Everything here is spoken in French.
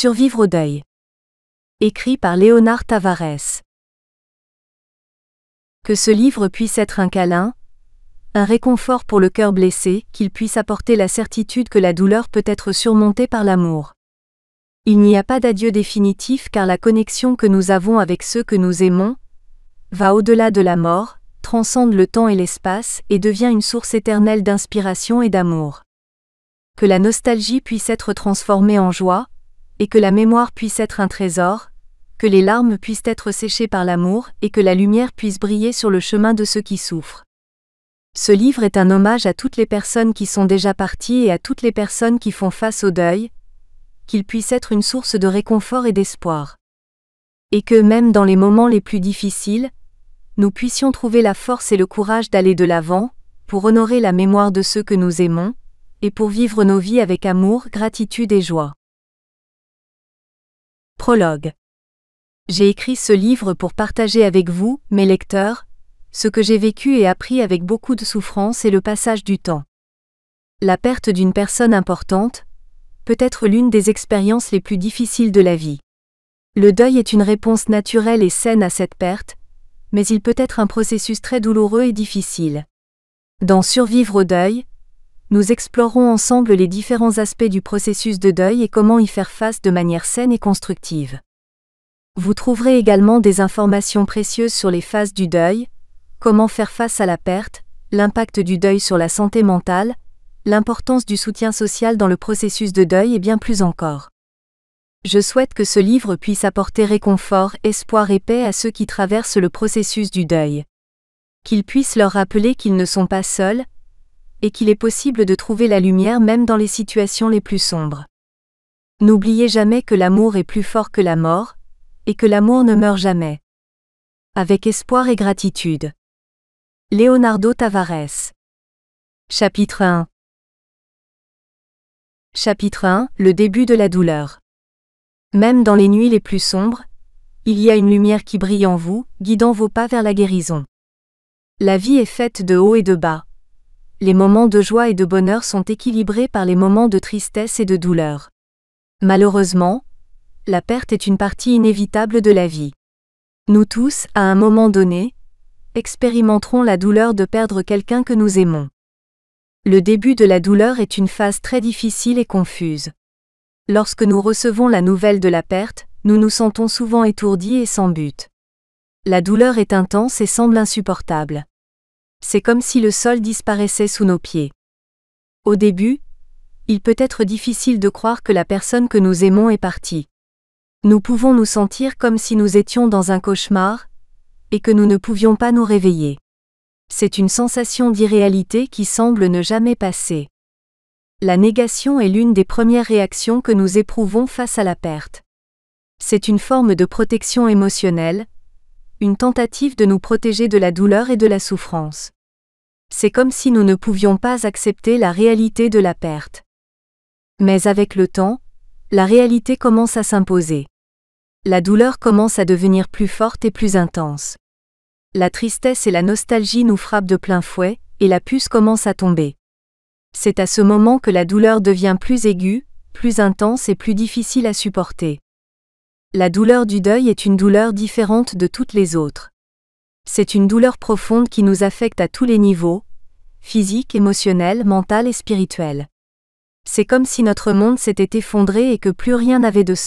Survivre au deuil. Écrit par Léonard Tavares. Que ce livre puisse être un câlin, un réconfort pour le cœur blessé, qu'il puisse apporter la certitude que la douleur peut être surmontée par l'amour. Il n'y a pas d'adieu définitif car la connexion que nous avons avec ceux que nous aimons va au-delà de la mort, transcende le temps et l'espace et devient une source éternelle d'inspiration et d'amour. Que la nostalgie puisse être transformée en joie, et que la mémoire puisse être un trésor, que les larmes puissent être séchées par l'amour et que la lumière puisse briller sur le chemin de ceux qui souffrent. Ce livre est un hommage à toutes les personnes qui sont déjà parties et à toutes les personnes qui font face au deuil, qu'il puisse être une source de réconfort et d'espoir. Et que même dans les moments les plus difficiles, nous puissions trouver la force et le courage d'aller de l'avant, pour honorer la mémoire de ceux que nous aimons, et pour vivre nos vies avec amour, gratitude et joie. Prologue. J'ai écrit ce livre pour partager avec vous, mes lecteurs, ce que j'ai vécu et appris avec beaucoup de souffrance et le passage du temps. La perte d'une personne importante peut être l'une des expériences les plus difficiles de la vie. Le deuil est une réponse naturelle et saine à cette perte, mais il peut être un processus très douloureux et difficile. Dans Survivre au deuil, nous explorons ensemble les différents aspects du processus de deuil et comment y faire face de manière saine et constructive. Vous trouverez également des informations précieuses sur les phases du deuil, comment faire face à la perte, l'impact du deuil sur la santé mentale, l'importance du soutien social dans le processus de deuil et bien plus encore. Je souhaite que ce livre puisse apporter réconfort, espoir et paix à ceux qui traversent le processus du deuil. Qu'il puisse leur rappeler qu'ils ne sont pas seuls, et qu'il est possible de trouver la lumière même dans les situations les plus sombres. N'oubliez jamais que l'amour est plus fort que la mort, et que l'amour ne meurt jamais. Avec espoir et gratitude. Leonardo Tavares. Chapitre 1 Chapitre 1 Le début de la douleur. Même dans les nuits les plus sombres, il y a une lumière qui brille en vous, guidant vos pas vers la guérison. La vie est faite de haut et de bas les moments de joie et de bonheur sont équilibrés par les moments de tristesse et de douleur. Malheureusement, la perte est une partie inévitable de la vie. Nous tous, à un moment donné, expérimenterons la douleur de perdre quelqu'un que nous aimons. Le début de la douleur est une phase très difficile et confuse. Lorsque nous recevons la nouvelle de la perte, nous nous sentons souvent étourdis et sans but. La douleur est intense et semble insupportable. C'est comme si le sol disparaissait sous nos pieds. Au début, il peut être difficile de croire que la personne que nous aimons est partie. Nous pouvons nous sentir comme si nous étions dans un cauchemar, et que nous ne pouvions pas nous réveiller. C'est une sensation d'irréalité qui semble ne jamais passer. La négation est l'une des premières réactions que nous éprouvons face à la perte. C'est une forme de protection émotionnelle, une tentative de nous protéger de la douleur et de la souffrance. C'est comme si nous ne pouvions pas accepter la réalité de la perte. Mais avec le temps, la réalité commence à s'imposer. La douleur commence à devenir plus forte et plus intense. La tristesse et la nostalgie nous frappent de plein fouet, et la puce commence à tomber. C'est à ce moment que la douleur devient plus aiguë, plus intense et plus difficile à supporter. La douleur du deuil est une douleur différente de toutes les autres. C'est une douleur profonde qui nous affecte à tous les niveaux, physique, émotionnel, mental et spirituel. C'est comme si notre monde s'était effondré et que plus rien n'avait de sens.